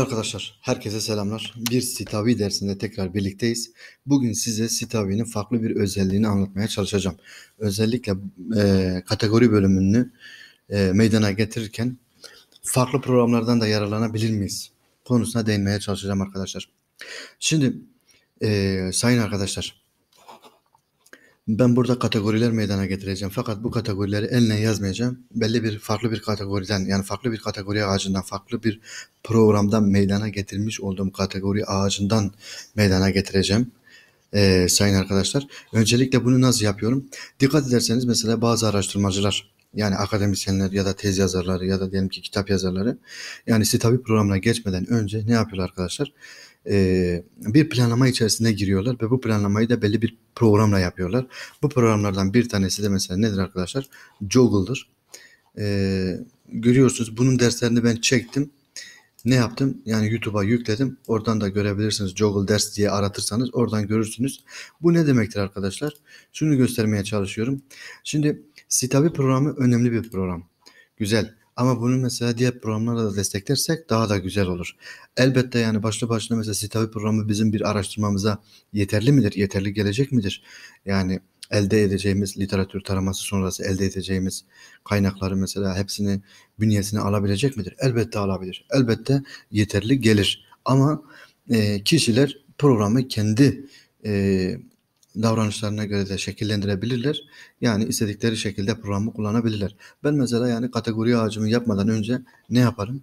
Arkadaşlar herkese selamlar. Bir Sitavi dersinde tekrar birlikteyiz. Bugün size Sitavi'nin farklı bir özelliğini anlatmaya çalışacağım. Özellikle e, kategori bölümünü e, meydana getirirken farklı programlardan da yararlanabilir miyiz konusuna değinmeye çalışacağım arkadaşlar. Şimdi e, sayın arkadaşlar ben burada kategoriler meydana getireceğim. Fakat bu kategorileri eline yazmayacağım. Belli bir farklı bir kategoriden yani farklı bir kategori ağacından, farklı bir programdan meydana getirmiş olduğum kategori ağacından meydana getireceğim. Ee, sayın arkadaşlar. Öncelikle bunu nasıl yapıyorum? Dikkat ederseniz mesela bazı araştırmacılar yani akademisyenler ya da tez yazarları ya da diyelim ki kitap yazarları yani sitabi programına geçmeden önce ne yapıyorlar arkadaşlar? e, bir planlama içerisine giriyorlar ve bu planlamayı da belli bir programla yapıyorlar. Bu programlardan bir tanesi de mesela nedir arkadaşlar? Joggle'dır. E, görüyorsunuz bunun derslerini ben çektim. Ne yaptım? Yani YouTube'a yükledim. Oradan da görebilirsiniz. Joggle ders diye aratırsanız oradan görürsünüz. Bu ne demektir arkadaşlar? Şunu göstermeye çalışıyorum. Şimdi Sitavi programı önemli bir program. Güzel. Ama bunu mesela diğer programlarla da desteklersek daha da güzel olur. Elbette yani başlı başına mesela Sitavi programı bizim bir araştırmamıza yeterli midir? Yeterli gelecek midir? Yani elde edeceğimiz literatür taraması sonrası elde edeceğimiz kaynakları mesela hepsini bünyesine alabilecek midir? Elbette alabilir. Elbette yeterli gelir. Ama e, kişiler programı kendi e, davranışlarına göre de şekillendirebilirler. Yani istedikleri şekilde programı kullanabilirler. Ben mesela yani kategori ağacımı yapmadan önce ne yaparım?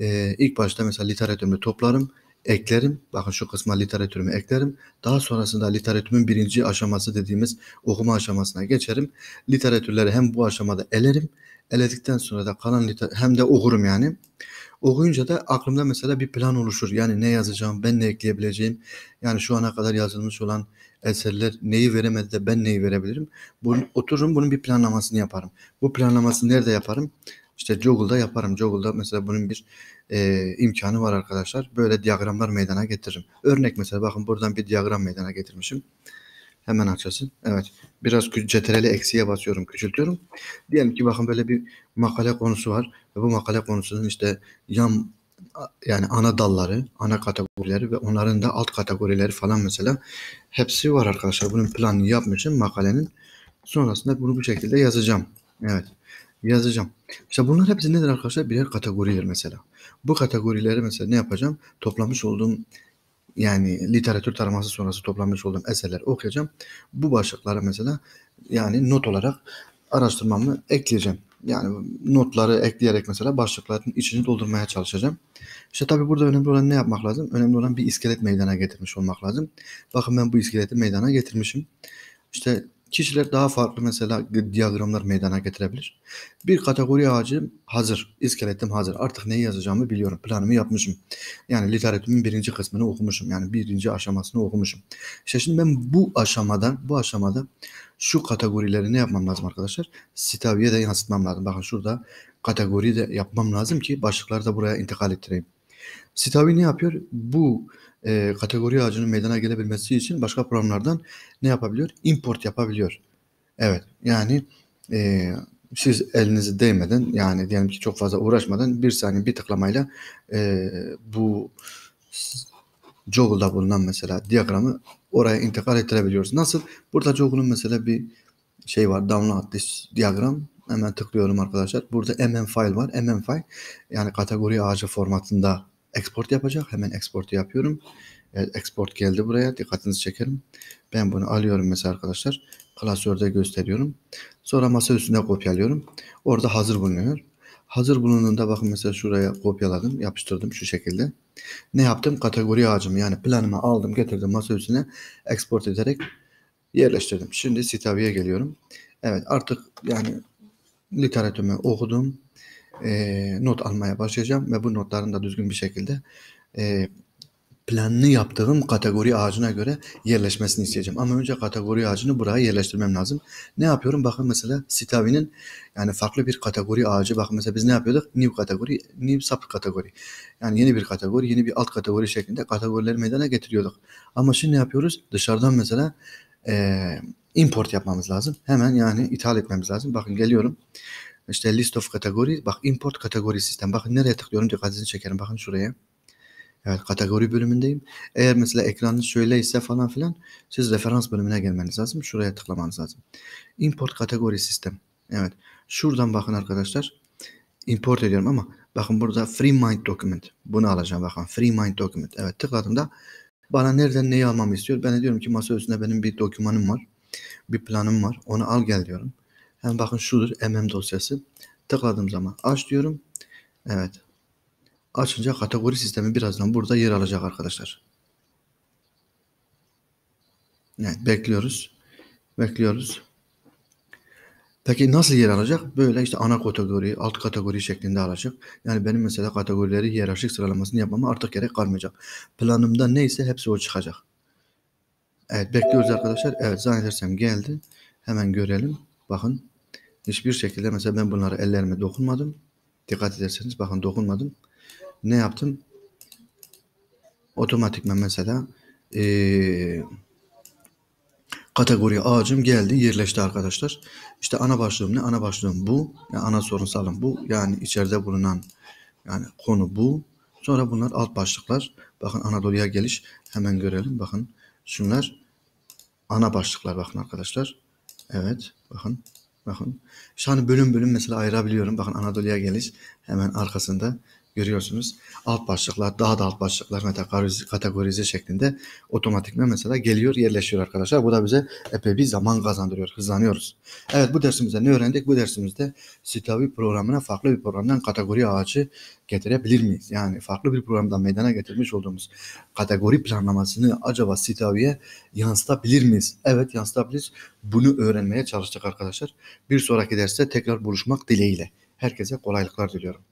Ee, ilk başta mesela literatürümü toplarım, eklerim. Bakın şu kısma literatürümü eklerim. Daha sonrasında literatürün birinci aşaması dediğimiz okuma aşamasına geçerim. Literatürleri hem bu aşamada elerim eledikten sonra da kalan literatür hem de okurum yani. Okuyunca da aklımda mesela bir plan oluşur. Yani ne yazacağım, ben ne ekleyebileceğim. Yani şu ana kadar yazılmış olan eserler neyi veremedi de ben neyi verebilirim. Bunu, otururum bunun bir planlamasını yaparım. Bu planlamasını nerede yaparım? İşte Joggle'da yaparım. Joggle'da mesela bunun bir e, imkanı var arkadaşlar. Böyle diyagramlar meydana getiririm. Örnek mesela bakın buradan bir diyagram meydana getirmişim. Hemen açılsın. Evet. Biraz CTRL'i eksiye basıyorum, küçültüyorum. Diyelim ki bakın böyle bir makale konusu var. Ve bu makale konusunun işte yan yani ana dalları, ana kategorileri ve onların da alt kategorileri falan mesela hepsi var arkadaşlar. Bunun planını yapmışım makalenin. Sonrasında bunu bu şekilde yazacağım. Evet. Yazacağım. İşte bunlar hepsi nedir arkadaşlar? Birer kategoridir mesela. Bu kategorileri mesela ne yapacağım? Toplamış olduğum yani literatür taraması sonrası toplanmış olduğum eserler okuyacağım. Bu başlıkları mesela yani not olarak araştırmamı ekleyeceğim. Yani notları ekleyerek mesela başlıkların içini doldurmaya çalışacağım. İşte tabii burada önemli olan ne yapmak lazım? Önemli olan bir iskelet meydana getirmiş olmak lazım. Bakın ben bu iskeleti meydana getirmişim. İşte kişiler daha farklı mesela diyagramlar meydana getirebilir. Bir kategori ağacı hazır, iskeletim hazır. Artık neyi yazacağımı biliyorum, planımı yapmışım. Yani literatürün birinci kısmını okumuşum, yani birinci aşamasını okumuşum. İşte şimdi ben bu aşamadan, bu aşamada şu kategorileri ne yapmam lazım arkadaşlar? Sitaviye de yansıtmam lazım. Bakın şurada kategori de yapmam lazım ki başlıkları da buraya intikal ettireyim. Sitavi ne yapıyor? Bu e, kategori ağacının meydana gelebilmesi için başka programlardan ne yapabiliyor? Import yapabiliyor. Evet yani e, siz elinizi değmeden yani diyelim ki çok fazla uğraşmadan bir saniye bir tıklamayla e, bu Joggle'da bulunan mesela diyagramı oraya intikal ettirebiliyoruz. Nasıl? Burada Joggle'un mesela bir şey var. Download this diyagram. Hemen tıklıyorum arkadaşlar. Burada mm file var. mm file yani kategori ağacı formatında export yapacak. Hemen export yapıyorum. export geldi buraya. Dikkatinizi çekerim. Ben bunu alıyorum mesela arkadaşlar. Klasörde gösteriyorum. Sonra masa üstüne kopyalıyorum. Orada hazır bulunuyor. Hazır bulunduğunda bakın mesela şuraya kopyaladım. Yapıştırdım şu şekilde. Ne yaptım? Kategori ağacımı yani planımı aldım getirdim masa üstüne. Export ederek yerleştirdim. Şimdi Sitavi'ye geliyorum. Evet artık yani literatürümü okudum e, not almaya başlayacağım ve bu notların da düzgün bir şekilde e, planını yaptığım kategori ağacına göre yerleşmesini isteyeceğim. Ama önce kategori ağacını buraya yerleştirmem lazım. Ne yapıyorum? Bakın mesela Sitavi'nin yani farklı bir kategori ağacı. Bakın mesela biz ne yapıyorduk? New kategori, new sub kategori. Yani yeni bir kategori, yeni bir alt kategori şeklinde kategorileri meydana getiriyorduk. Ama şimdi ne yapıyoruz? Dışarıdan mesela e, import yapmamız lazım. Hemen yani ithal etmemiz lazım. Bakın geliyorum işte list of kategori. Bak import kategori sistem. Bakın nereye tıklıyorum dikkatinizi çekerim. Bakın şuraya. Evet kategori bölümündeyim. Eğer mesela ekranınız ise falan filan siz referans bölümüne gelmeniz lazım. Şuraya tıklamanız lazım. Import kategori sistem. Evet. Şuradan bakın arkadaşlar. Import ediyorum ama bakın burada free mind document. Bunu alacağım bakın. Free mind document. Evet tıkladım da bana nereden neyi almamı istiyor. Ben de diyorum ki masa üstünde benim bir dokümanım var. Bir planım var. Onu al gel diyorum. Hemen bakın şudur mm dosyası. Tıkladığım zaman aç diyorum. Evet. Açınca kategori sistemi birazdan burada yer alacak arkadaşlar. Evet bekliyoruz. Bekliyoruz. Peki nasıl yer alacak? Böyle işte ana kategori, alt kategori şeklinde alacak. Yani benim mesela kategorileri hiyerarşik sıralamasını yapmama artık gerek kalmayacak. Planımda neyse hepsi o çıkacak. Evet bekliyoruz arkadaşlar. Evet zannedersem geldi. Hemen görelim. Bakın Hiçbir şekilde mesela ben bunları ellerime dokunmadım. Dikkat ederseniz bakın dokunmadım. Ne yaptım? Otomatikman mesela ee, kategori ağacım geldi yerleşti arkadaşlar. İşte ana başlığım ne? Ana başlığım bu. Yani ana sorunsalım bu. Yani içeride bulunan yani konu bu. Sonra bunlar alt başlıklar. Bakın Anadolu'ya geliş. Hemen görelim. Bakın şunlar ana başlıklar bakın arkadaşlar. Evet bakın Bakın. Şu an bölüm bölüm mesela ayırabiliyorum. Bakın Anadolu'ya geliş hemen arkasında görüyorsunuz. Alt başlıklar daha da alt başlıklar kategorize, kategorize şeklinde otomatikme mesela geliyor yerleşiyor arkadaşlar. Bu da bize epey bir zaman kazandırıyor. Hızlanıyoruz. Evet bu dersimizde ne öğrendik? Bu dersimizde Sitavi programına farklı bir programdan kategori ağacı getirebilir miyiz? Yani farklı bir programdan meydana getirmiş olduğumuz kategori planlamasını acaba Sitavi'ye yansıtabilir miyiz? Evet yansıtabiliriz. Bunu öğrenmeye çalıştık arkadaşlar. Bir sonraki derste tekrar buluşmak dileğiyle. Herkese kolaylıklar diliyorum.